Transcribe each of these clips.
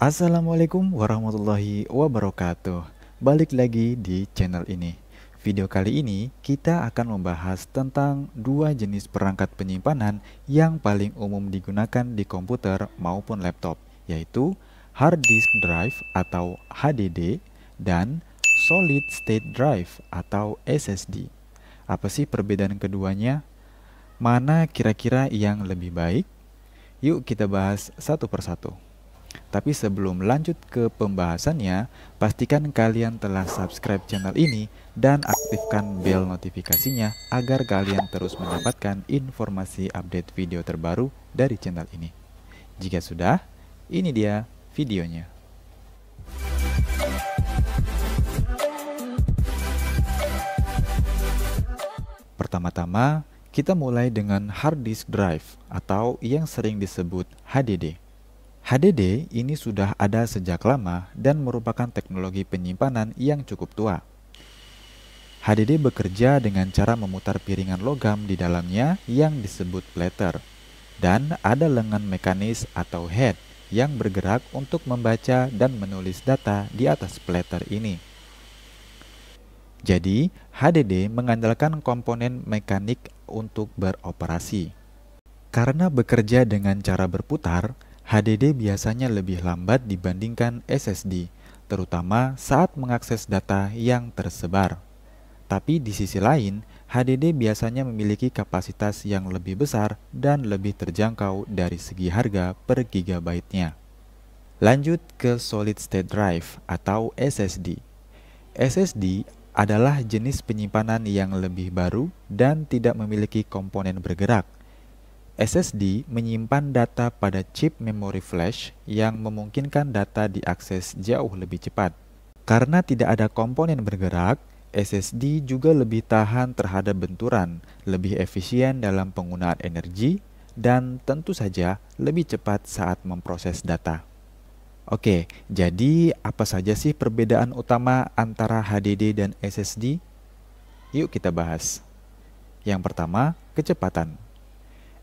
Assalamualaikum warahmatullahi wabarakatuh. Balik lagi di channel ini. Video kali ini kita akan membahas tentang dua jenis perangkat penyimpanan yang paling umum digunakan di komputer maupun laptop, yaitu hard disk drive atau HDD dan solid state drive atau SSD. Apa sih perbedaan keduanya? Mana kira-kira yang lebih baik? Yuk kita bahas satu persatu. Tapi sebelum lanjut ke pembahasannya, pastikan kalian telah subscribe channel ini dan aktifkan bel notifikasinya agar kalian terus mendapatkan informasi update video terbaru dari channel ini. Jika sudah, ini dia videonya. Pertama-tama, kita mulai dengan hard disk drive atau yang sering disebut HDD. HDD ini sudah ada sejak lama dan merupakan teknologi penyimpanan yang cukup tua. HDD bekerja dengan cara memutar piringan logam di dalamnya yang disebut platter, dan ada lengan mekanis atau head yang bergerak untuk membaca dan menulis data di atas platter ini. Jadi, HDD mengandalkan komponen mekanik untuk beroperasi. Karena bekerja dengan cara berputar, HDD biasanya lebih lambat dibandingkan SSD, terutama saat mengakses data yang tersebar. Tapi di sisi lain, HDD biasanya memiliki kapasitas yang lebih besar dan lebih terjangkau dari segi harga per gigabyte-nya. Lanjut ke solid state drive atau SSD. SSD adalah jenis penyimpanan yang lebih baru dan tidak memiliki komponen bergerak – SSD menyimpan data pada chip memory flash yang memungkinkan data diakses jauh lebih cepat. Karena tidak ada komponen bergerak, SSD juga lebih tahan terhadap benturan, lebih efisien dalam penggunaan energi, dan tentu saja lebih cepat saat memproses data. Oke, jadi apa saja sih perbedaan utama antara HDD dan SSD? Yuk kita bahas. Yang pertama, kecepatan.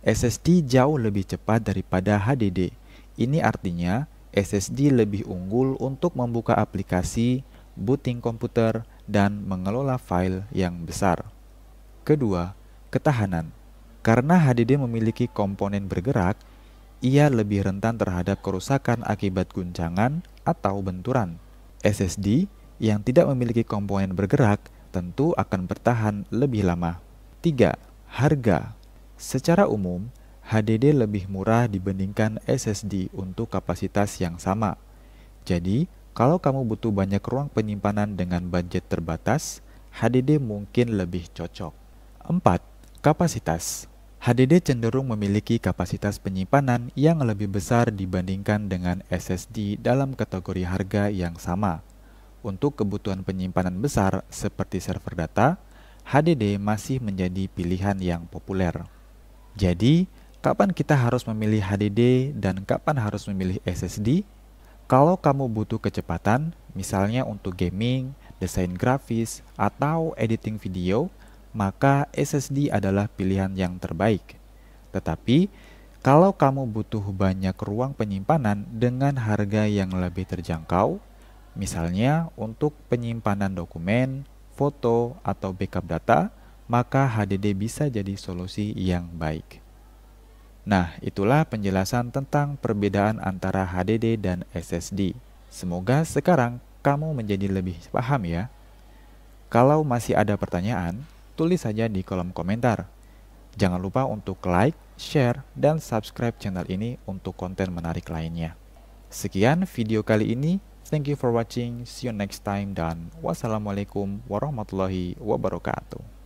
SSD jauh lebih cepat daripada HDD. Ini artinya SSD lebih unggul untuk membuka aplikasi, booting komputer, dan mengelola file yang besar. Kedua, ketahanan. Karena HDD memiliki komponen bergerak, ia lebih rentan terhadap kerusakan akibat guncangan atau benturan. SSD yang tidak memiliki komponen bergerak tentu akan bertahan lebih lama. Tiga, Harga Secara umum, HDD lebih murah dibandingkan SSD untuk kapasitas yang sama. Jadi, kalau kamu butuh banyak ruang penyimpanan dengan budget terbatas, HDD mungkin lebih cocok. 4. Kapasitas HDD cenderung memiliki kapasitas penyimpanan yang lebih besar dibandingkan dengan SSD dalam kategori harga yang sama. Untuk kebutuhan penyimpanan besar seperti server data, HDD masih menjadi pilihan yang populer. Jadi, kapan kita harus memilih HDD dan kapan harus memilih SSD? Kalau kamu butuh kecepatan, misalnya untuk gaming, desain grafis, atau editing video, maka SSD adalah pilihan yang terbaik. Tetapi, kalau kamu butuh banyak ruang penyimpanan dengan harga yang lebih terjangkau, misalnya untuk penyimpanan dokumen, foto, atau backup data, maka HDD bisa jadi solusi yang baik. Nah, itulah penjelasan tentang perbedaan antara HDD dan SSD. Semoga sekarang kamu menjadi lebih paham ya. Kalau masih ada pertanyaan, tulis saja di kolom komentar. Jangan lupa untuk like, share, dan subscribe channel ini untuk konten menarik lainnya. Sekian video kali ini. Thank you for watching. See you next time dan wassalamualaikum warahmatullahi wabarakatuh.